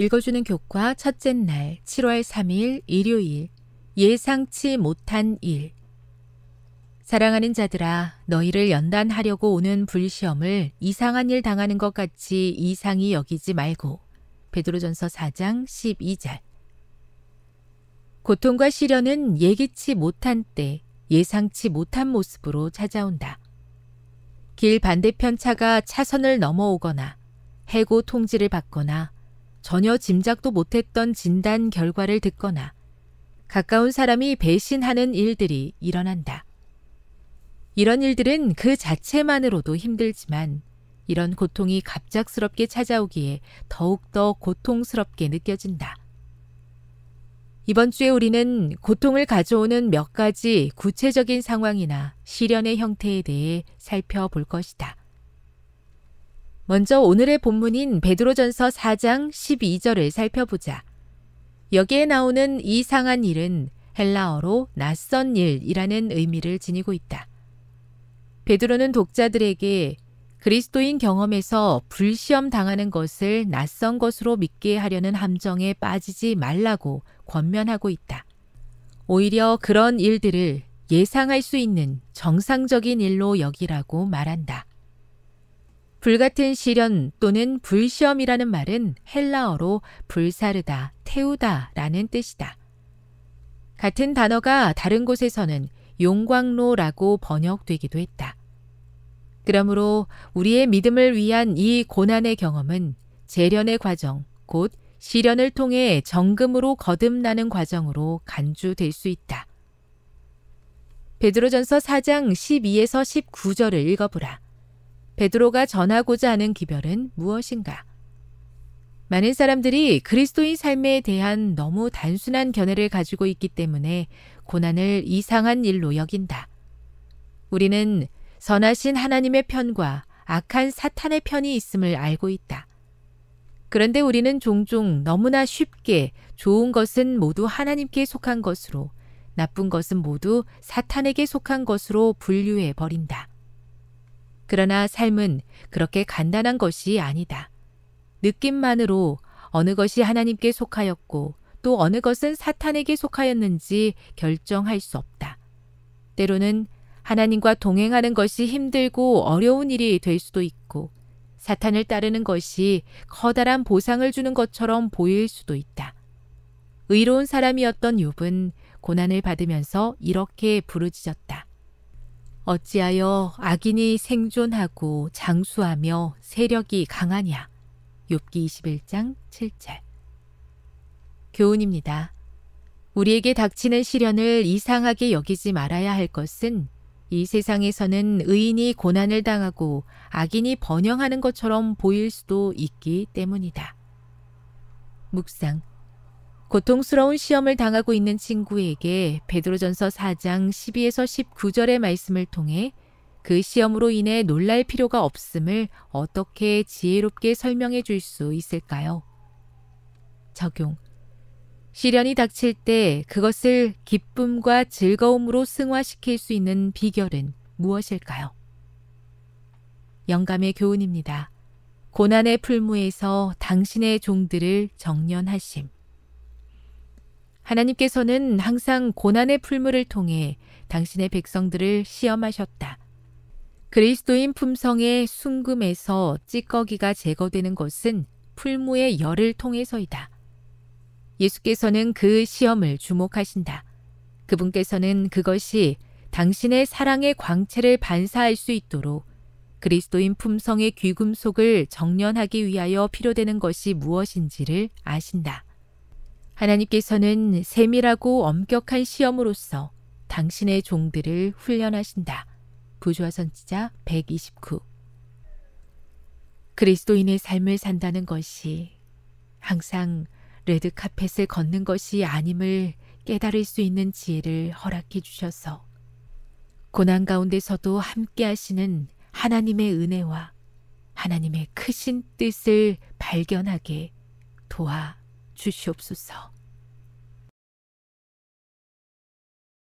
읽어주는 교과 첫째 날 7월 3일 일요일 예상치 못한 일 사랑하는 자들아 너희를 연단하려고 오는 불시험을 이상한 일 당하는 것 같이 이상히 여기지 말고 베드로전서 4장 12절 고통과 시련은 예기치 못한 때 예상치 못한 모습으로 찾아온다. 길 반대편 차가 차선을 넘어오거나 해고 통지를 받거나 전혀 짐작도 못했던 진단 결과를 듣거나 가까운 사람이 배신하는 일들이 일어난다. 이런 일들은 그 자체만으로도 힘들지만 이런 고통이 갑작스럽게 찾아오기에 더욱더 고통스럽게 느껴진다. 이번 주에 우리는 고통을 가져오는 몇 가지 구체적인 상황이나 시련의 형태에 대해 살펴볼 것이다. 먼저 오늘의 본문인 베드로전서 4장 12절을 살펴보자. 여기에 나오는 이상한 일은 헬라어로 낯선 일이라는 의미를 지니고 있다. 베드로는 독자들에게 그리스도인 경험에서 불시험 당하는 것을 낯선 것으로 믿게 하려는 함정에 빠지지 말라고 권면하고 있다. 오히려 그런 일들을 예상할 수 있는 정상적인 일로 여기라고 말한다. 불같은 시련 또는 불시험이라는 말은 헬라어로 불사르다, 태우다 라는 뜻이다. 같은 단어가 다른 곳에서는 용광로라고 번역되기도 했다. 그러므로 우리의 믿음을 위한 이 고난의 경험은 재련의 과정, 곧 시련을 통해 정금으로 거듭나는 과정으로 간주될 수 있다. 베드로전서 4장 12에서 19절을 읽어보라. 베드로가 전하고자 하는 기별은 무엇인가? 많은 사람들이 그리스도인 삶에 대한 너무 단순한 견해를 가지고 있기 때문에 고난을 이상한 일로 여긴다. 우리는 선하신 하나님의 편과 악한 사탄의 편이 있음을 알고 있다. 그런데 우리는 종종 너무나 쉽게 좋은 것은 모두 하나님께 속한 것으로 나쁜 것은 모두 사탄에게 속한 것으로 분류해 버린다. 그러나 삶은 그렇게 간단한 것이 아니다. 느낌만으로 어느 것이 하나님께 속하였고 또 어느 것은 사탄에게 속하였는지 결정할 수 없다. 때로는 하나님과 동행하는 것이 힘들고 어려운 일이 될 수도 있고 사탄을 따르는 것이 커다란 보상을 주는 것처럼 보일 수도 있다. 의로운 사람이었던 욥은 고난을 받으면서 이렇게 부르짖었다. 어찌하여 악인이 생존하고 장수하며 세력이 강하냐. 욥기 21장 7절. 교훈입니다. 우리에게 닥치는 시련을 이상하게 여기지 말아야 할 것은 이 세상에서는 의인이 고난을 당하고 악인이 번영하는 것처럼 보일 수도 있기 때문이다. 묵상 고통스러운 시험을 당하고 있는 친구에게 베드로전서 4장 12에서 19절의 말씀을 통해 그 시험으로 인해 놀랄 필요가 없음을 어떻게 지혜롭게 설명해 줄 수 있을까요? 적용. 시련이 닥칠 때 그것을 기쁨과 즐거움으로 승화시킬 수 있는 비결은 무엇일까요? 영감의 교훈입니다. 고난의 풀무에서 당신의 종들을 정련하심. 하나님께서는 항상 고난의 풀물을 통해 당신의 백성들을 시험하셨다. 그리스도인 품성의 순금에서 찌꺼기가 제거되는 것은 풀무의 열을 통해서이다. 예수께서는 그 시험을 주목하신다. 그분께서는 그것이 당신의 사랑의 광채를 반사할 수 있도록 그리스도인 품성의 귀금속을 정련하기 위하여 필요되는 것이 무엇인지를 아신다. 하나님께서는 세밀하고 엄격한 시험으로서 당신의 종들을 훈련하신다. 부조화 선지자 129 그리스도인의 삶을 산다는 것이 항상 레드 카펫을 걷는 것이 아님을 깨달을 수 있는 지혜를 허락해 주셔서 고난 가운데서도 함께 하시는 하나님의 은혜와 하나님의 크신 뜻을 발견하게 도와 주시옵소서.